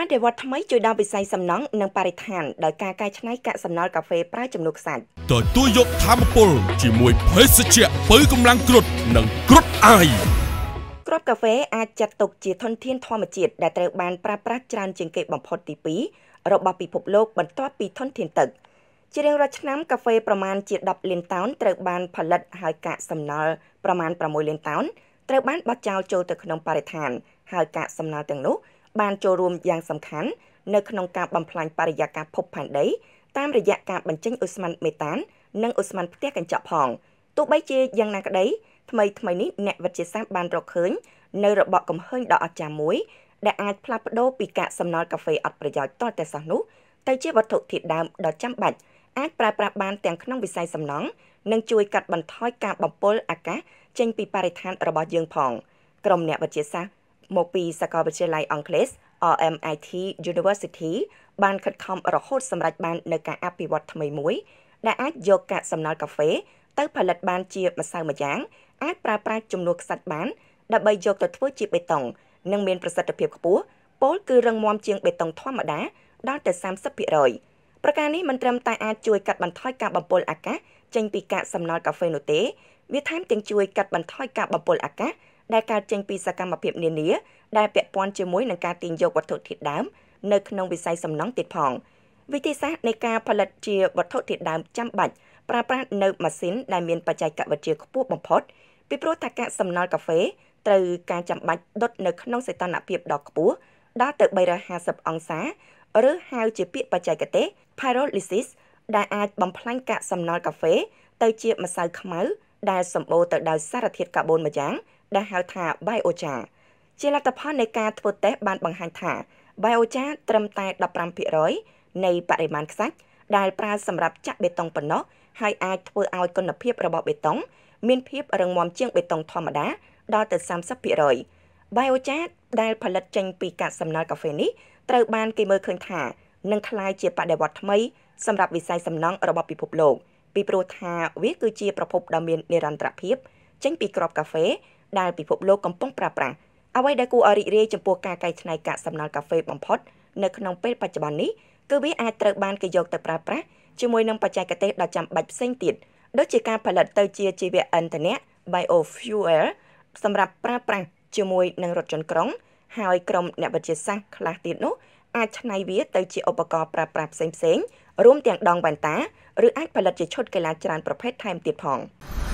បានទេវត្តថ្មីជួយដល់វិស័យសំណង់និងបរិស្ថានដោយការកែច្នៃកាកសំណល់កាហ្វេប្រើចំនួនខ្សាច់ទទួលយកធម្មពលជាមួយភេសជ្ជៈពៅកម្លាំងគ្រុតនិងគ្រុតអាយគ្រាប់កាហ្វេអាចចាត់ទុកជាធនធានធម្មជាតិដែលត្រូវបានប្រើប្រាស់ច្រើនជាងគេបំផុតទី2របស់ពិភពលោកបន្ទាប់ពីធនធានទឹក ជារៀងរាល់ឆ្នាំកាហ្វេប្រមាណជា10លានតោនត្រូវបានផលិតហើយកាកសំណល់ប្រមាណ6លានតោនត្រូវបានបោះចោលចូលទៅក្នុងបរិស្ថានហើយកាកសំណល់ទាំងនោះបានចូលរួមយ៉ាងសំខាន់នៅក្នុងការបំផ្លាញបរិយាកាសភពផែនដី តាមរយៈការបញ្ចេញអ៊ុស្ម័នមេតាននិងអ៊ុស្ម័នផ្ទះកញ្ចក់ផងទោះបីជាយ៉ាងណាក្តីថ្មីថ្មីនេះអ្នកវិទ្យាសាស្ត្របានរកឃើញនៅរបកកំហើញដ៏អស្ចារ្យមួយ ដែលអាចផ្លាស់ប្ដូរពីកាកសំណល់កាហ្វេអត់ប្រយោជន៍តតែសោះនោះទៅជាវត្ថុធាតុដើមដ៏ចាំបាច់អាចប្រើប្រាស់បាន ទាំងក្នុងវិស័យសំណង់និងជួយកាត់បន្ថយការបំពុលអាកាសចេញពីបរិស្ថានរបស់យើង ផងក្រុមអ្នកវិទ្យាសាស្ត្រមកពីសាកលវិទ្យាល័យអង់គ្លេស RMIT University បានខិតខំរហូតសម្រេចបាននូវការអភិវឌ្ឍថ្មីមួយដែលអាចយកកាកសំណល់កាហ្វេ ទៅ ផលិតបានជាម្សៅម្យ៉ាងអាចប្រើប្រាស់ចំនួនខ្សាច់បានដើម្បីយកទៅធ្វើជាបេតុងនិងមានប្រសិទ្ធភាពខ្ពស់ពោលគឺរឹងមាំជាងបេតុងធម្មតាដល់ទៅ30%ប្រការនេះមិនត្រឹមតែអាចជួយកាត់បន្ថយការបំពុលអាកាសចេញពីកាកសំណល់កាហ្វេនោះទេវាថែមទាំងជួយកាត់បន្ថយការបំពុលអាកាសដែលកើតចេញពីសកម្មភាពនានាដែលពាក់ព័ន្ធជាមួយនឹងការទាញយកវត្ថុធាតុដើមនៅក្នុងវិស័យសំណង់ទៀតផង វិធីសាស្ត្រនៃការផលិតជាវត្ថុធាតុដើមចាំបាច់ប្រើប្រាស់នៅម៉ាស៊ីនដែលមានបច្ចេកវិទ្យាខ្ពស់បំផុតពីព្រោះថាកាកសំណល់កាហ្វេត្រូវការចាំបាច់ដុតនៅក្នុងសីតុណ្ហភាពដ៏ខ្ពស់ដល់ទៅ350អង្សា ឬហៅជាពាក្យបច្ចេកទេស pyrolysis ដែលអាចបំផ្លាញកាកសំណល់កាហ្វេ ទៅជាម្សៅខ្មៅ ដែលសម្បូរទៅដោយសារធាតុកាបូនមួយយ៉ាងដែលហៅថា Biocha ជាលទ្ធផលនៃការធ្វើតេស្តបានបង្ហាញថា Biocha ត្រឹមតែ15%នៃបរិមាណខ្សាច់ដែលប្រើសម្រាប់ចាក់បេតុងប៉ុណ្ណោះហើយអាចធ្វើឲ្យគុណភាពរបស់បេតុង មានភាពរឹងមាំជាងបេតុងធម្មតាដល់ទៅ30% Biocha ដែលផលិតចេញពីកាកសំណល់កាហ្វេនេះត្រូវបានគេមើលឃើញថានឹងក្លាយជាបដិវត្តថ្មីសម្រាប់វិស័យសំណង់របស់ពិភពលោក ពីព្រោះថាវាគឺជាប្រភពដ៏មាននិរន្តរភាពចេញពីក្របកាហ្វេដែលពិភពលោកកំពុងប្រើប្រាស់អ្វីដែលគួរឲ្យរីករាយចំពោះការកែច្នៃកាកសំណល់កាហ្វេបំផុត នៅក្នុងពេលបច្ចុប្បន្ននេះគឺវាអាចត្រូវបានគេយកទៅប្រើប្រាស់ជាមួយនឹងបច្ចេកទេសដ៏ចាំបាច់ផ្សេងទៀតដូចជាការផលិតទៅជាជីវៈឥន្ធនៈ biofuel សម្រាប់ប្រើប្រាស់ជាមួយនឹងរថយន្តក្រុងហើយក្រុម អ្នកវិទ្យាសាស្ត្រខ្លះទៀតនោះអាចច្នៃវា ទៅជាឧបករណ៍ប្រើប្រាស់ផ្សេងៗរួមទាំងដងវ៉ែនតាឬអាចផលិតជាឈុតកីឡាច្រើនប្រភេទថែមទៀតផង។